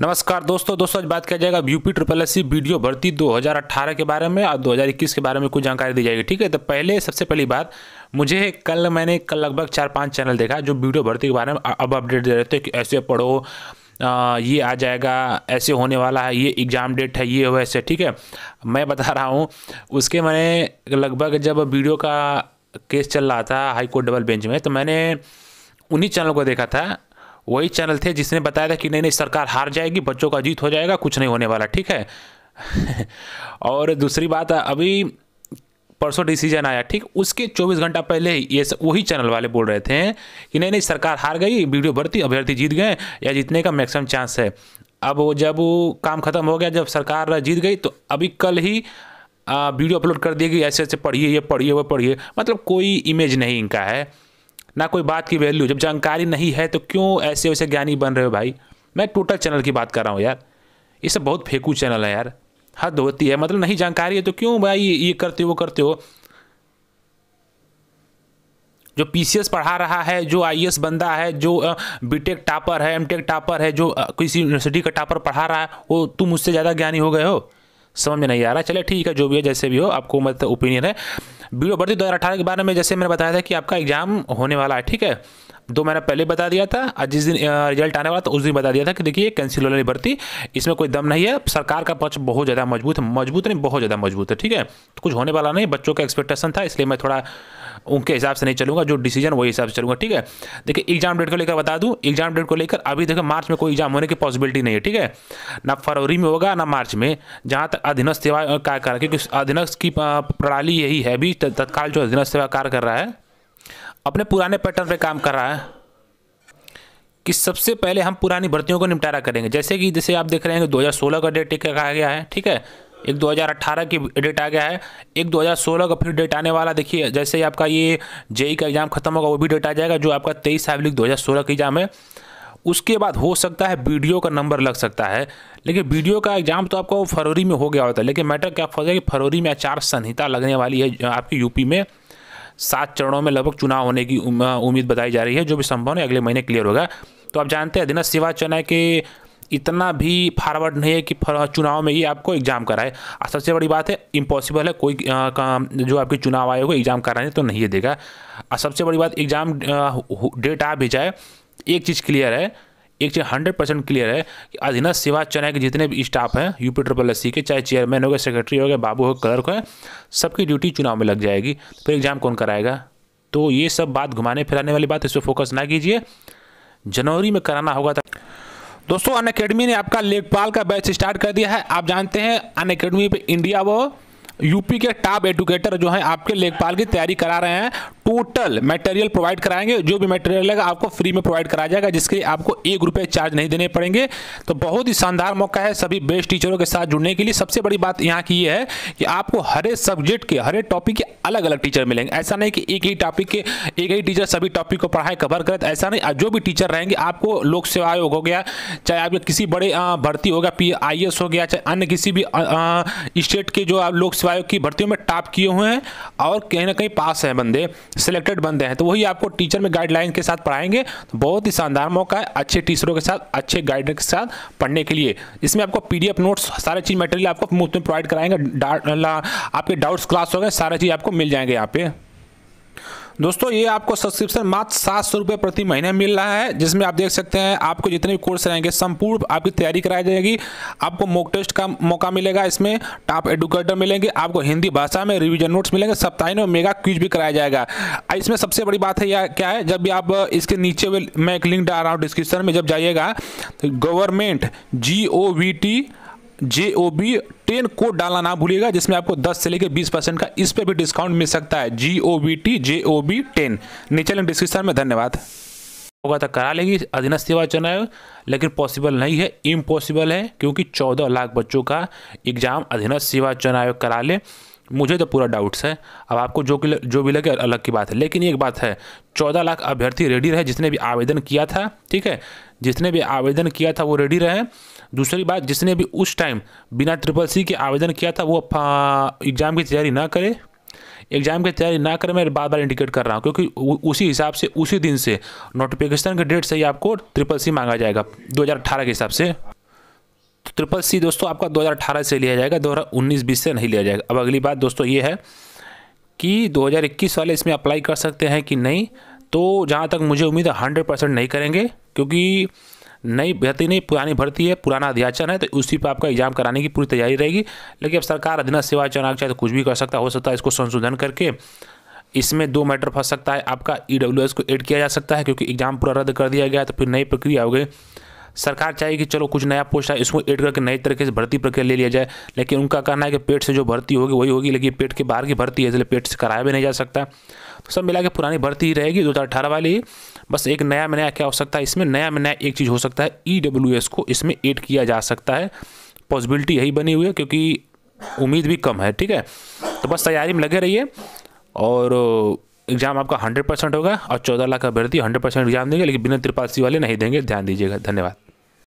नमस्कार दोस्तों दोस्तों आज बात किया जाएगा यूपी ट्रिपल एस वीडियो भर्ती 2018 के बारे में और 2021 के बारे में कुछ जानकारी दी जाएगी ठीक है तो पहले सबसे पहली बात मुझे कल मैंने कल लगभग चार पांच चैनल देखा जो वीडियो भर्ती के बारे में अब अपडेट दे रहे थे कि ऐसे पढ़ो आ, ये आ जाएगा ऐसे होने वाला है ये एग्ज़ाम डेट है ये हो ऐसे ठीक है मैं बता रहा हूँ उसके मैंने लगभग जब वीडियो का केस चल रहा था हाईकोर्ट डबल बेंच में तो मैंने उन्हीं चैनल को देखा था वही चैनल थे जिसने बताया था कि नहीं नहीं सरकार हार जाएगी बच्चों का जीत हो जाएगा कुछ नहीं होने वाला ठीक है और दूसरी बात अभी परसों डिसीजन आया ठीक उसके 24 घंटा पहले ही ये वही चैनल वाले बोल रहे थे कि नहीं नहीं सरकार हार गई वीडियो भर्ती अभ्यर्थी जीत गए या जीतने का मैक्सिमम चांस है अब वो जब वो काम खत्म हो गया जब सरकार जीत गई तो अभी कल ही वीडियो अपलोड कर देगी ऐसे ऐसे पढ़िए ये पढ़िए वो पढ़िए मतलब कोई इमेज नहीं इनका है ना कोई बात की वैल्यू जब जानकारी नहीं है तो क्यों ऐसे वैसे ज्ञानी बन रहे हो भाई मैं टोटल चैनल की बात कर रहा हूँ यार ये सब बहुत फेकू चैनल है यार हद होती है मतलब नहीं जानकारी है तो क्यों भाई ये करते हो वो करते हो जो पी पढ़ा रहा है जो आई e बंदा है जो बीटेक टापर है एमटेक टापर है जो किसी यूनिवर्सिटी का टापर पढ़ा रहा है वो तुम मुझसे ज़्यादा ज्ञानी हो गए हो समझ में नहीं आ रहा चले ठीक है जो भी है जैसे भी हो आपको मतलब ओपिनियन है वीडियो भर्ती दो के बारे में जैसे मैंने बताया था कि आपका एग्जाम होने वाला है ठीक है दो मैंने पहले बता दिया था जिस दिन रिजल्ट आने वाला था उस दिन बता दिया था कि देखिए कैंसिल होने वाली भर्ती इसमें कोई दम नहीं है सरकार का पक्ष बहुत ज़्यादा मजबूत है मजबूत नहीं बहुत ज़्यादा मजबूत है ठीक है तो कुछ होने वाला नहीं बच्चों का एक्सपेक्टेशन था इसलिए मैं थोड़ा उनके हिसाब से नहीं चलूंगा जो डिसीजन वही हिसाब से चलूंगा ठीक है देखिए एग्जाम डेट को लेकर बता दूँ एग्जाम डेट को लेकर अभी देखो मार्च में कोई एग्जाम होने की पॉसिबिलिटी नहीं है ठीक है ना फरवरी में होगा ना मार्च में जहाँ तक अधीनस्थ सेवा कार्य कर रहा है क्योंकि अधीनस्थ की प्रणाली यही है अभी तत्काल जो अधीनस्थ सेवा कार्य कर रहा है अपने पुराने पैटर्न पे काम कर रहा है कि सबसे पहले हम पुरानी भर्तियों को निपटारा करेंगे जैसे कि जैसे आप देख रहे हैं 2016 का डेट एक कहा गया है ठीक है एक 2018 की डेट आ गया है एक 2016 का फिर डेट आने वाला देखिए जैसे ही आपका ये जेई का एग्ज़ाम खत्म होगा वो भी डेट आ जाएगा जो आपका तेईस साविलिक दो हज़ार का एग्ज़ाम है उसके बाद हो सकता है वीडियो का नंबर लग सकता है लेकिन वीडियो का एग्ज़ाम तो आपका फरवरी में हो गया होता है लेकिन मैटर क्या है कि फरवरी में आचार संहिता लगने वाली है आपकी यूपी में सात चरणों में लगभग चुनाव होने की उम्मीद बताई जा रही है जो भी संभव है अगले महीने क्लियर होगा तो आप जानते हैं दिनेश सिवाचना के इतना भी फॉरवर्ड नहीं है कि चुनाव में ही आपको एग्जाम कराए सबसे बड़ी बात है इम्पॉसिबल है कोई आ, जो आपके चुनाव आयोग को एग्जाम कराने तो नहीं देगा और सबसे बड़ी बात एग्जाम डेट आ भी जाए एक चीज़ क्लियर है एक चीज़ हंड्रेड परसेंट क्लियर है कि अधीनस्थ सेवा चयन के जितने भी स्टाफ हैं यूपी ट्रिपल एस के चाहे चेयरमैन हो गए सेक्रेटरी हो गए बाबू हो क्लर्क हो सबकी ड्यूटी चुनाव में लग जाएगी तो फिर एग्जाम कौन कराएगा तो ये सब बात घुमाने फिराने वाली बात इस पर फोकस ना कीजिए जनवरी में कराना होगा था दोस्तों अन अकेडमी ने आपका लेखपाल का बैच स्टार्ट कर दिया है आप जानते हैं अन अकेडमी पर इंडिया वो यूपी के टॉप एडुकेटर जो हैं आपके लेखपाल की तैयारी करा रहे हैं टोटल मटेरियल प्रोवाइड कराएंगे जो भी मटेरियल लगेगा आपको फ्री में प्रोवाइड कराया जाएगा जिसके लिए आपको एक रुपये चार्ज नहीं देने पड़ेंगे तो बहुत ही शानदार मौका है सभी बेस्ट टीचरों के साथ जुड़ने के लिए सबसे बड़ी बात यहाँ की ये है कि आपको हर एक सब्जेक्ट के हर एक टॉपिक के अलग अलग टीचर मिलेंगे ऐसा नहीं कि एक ही टॉपिक के एक ही टीचर सभी टॉपिक को पढ़ाए कवर करे ऐसा नहीं जो भी टीचर रहेंगे आपको लोक सेवा आयोग हो गया चाहे आप किसी बड़े भर्ती हो गया पी आई हो गया चाहे अन्य किसी भी स्टेट के जो आप लोक सेवा आयोग की भर्तियों में टॉप किए हुए हैं और कहीं ना कहीं पास हैं बंदे सिलेक्टेड बनते हैं तो वही आपको टीचर में गाइडलाइन के साथ पढ़ाएंगे तो बहुत ही शानदार मौका है अच्छे टीचरों के साथ अच्छे गाइडर के साथ पढ़ने के लिए इसमें आपको पीडीएफ नोट्स सारे चीज़ मटेरियल आपको मुफ्त में प्रोवाइड कराएंगे आपके डाउट्स क्लास हो गए सारा चीज़ आपको मिल जाएंगे यहाँ पे दोस्तों ये आपको सब्सक्रिप्शन मात्र सात सौ रुपये प्रति महीने मिल रहा है जिसमें आप देख सकते हैं आपको जितने भी कोर्स रहेंगे संपूर्ण आपकी तैयारी कराई जाएगी आपको मॉक टेस्ट का मौका मिलेगा इसमें टॉप एडुकेटर मिलेंगे आपको हिंदी भाषा में रिविजन नोट्स मिलेंगे सप्ताहिन में मेगा क्विज भी कराया जाएगा इसमें सबसे बड़ी बात है यह क्या है जब भी आप इसके नीचे मैं एक लिंक डाल रहा हूँ डिस्क्रिप्शन में जब जाइएगा तो government G O V T J O B ten code डालना ना भूलिएगा जिसमें आपको 10 से लेकर 20 परसेंट का इस पर भी डिस्काउंट मिल सकता है G O B T J O B ten नीचे लिंक डिस्क्रिप्शन में धन्यवाद होगा तो करा लेंगी अधीनस्थ सेवा चयन आयोग लेकिन पॉसिबल नहीं है इम्पॉसिबल है क्योंकि 14 लाख बच्चों का एग्जाम अधीनस्थ सेवा चयन आयोग करा ले मुझे तो पूरा डाउट्स है अब आपको जो कि जो भी लगे अलग की बात है लेकिन एक बात है चौदह लाख अभ्यर्थी रेडी रहे जिसने भी आवेदन किया था ठीक है जिसने भी आवेदन किया था वो रेडी रहे दूसरी बात जिसने भी उस टाइम बिना ट्रिपल सी के आवेदन किया था वो एग्ज़ाम की तैयारी ना करे एग्ज़ाम की तैयारी ना करें मैं बार बार इंडिकेट कर रहा हूँ क्योंकि उसी हिसाब से उसी दिन से नोटिफिकेशन के डेट से ही आपको ट्रिपल सी मांगा जाएगा 2018 के हिसाब से ट्रिपल सी दोस्तों आपका 2018 से लिया जाएगा 2019 20 से नहीं लिया जाएगा अब अगली बात दोस्तों ये है कि 2021 वाले इसमें अप्लाई कर सकते हैं कि नहीं तो जहाँ तक मुझे उम्मीद है हंड्रेड परसेंट नहीं करेंगे क्योंकि नई भर्ती नहीं पुरानी भर्ती है पुराना अध्याचन है तो उसी पर आपका एग्जाम कराने की पूरी तैयारी रहेगी लेकिन अब सरकार अधीनस्थ सेवा चुनाव चाहे तो कुछ भी कर सकता हो सकता है इसको संशोधन करके इसमें दो मैटर फंस सकता है आपका ई e को एड किया जा सकता है क्योंकि एग्जाम पूरा रद्द कर दिया गया तो फिर नई प्रक्रिया हो गई सरकार चाहे कि चलो कुछ नया पोस्ट है इसको एड करके नए तरीके से भर्ती प्रक्रिया ले लिया जाए लेकिन उनका कहना है कि पेट से जो भर्ती होगी वही होगी लेकिन पेट के बाहर की भर्ती है इसलिए पेट से कराया भी नहीं जा सकता तो सब मिला के पुरानी भर्ती ही रहेगी दो हज़ार अठारह वाली बस एक नया में नया क्या हो सकता है इसमें नया में नया एक चीज़ हो सकता है ई e को इसमें एड किया जा सकता है पॉसिबिलिटी यही बनी हुई है क्योंकि उम्मीद भी कम है ठीक है तो बस तैयारी में लगे रहिए और एग्ज़ाम आपका 100% परसेंट होगा और चौदह लाख अभ्यर्थी हंड्रेड परसेंट एग्जाम देंगे लेकिन बिना त्रिपासी वाले नहीं देंगे ध्यान दीजिएगा धन्यवाद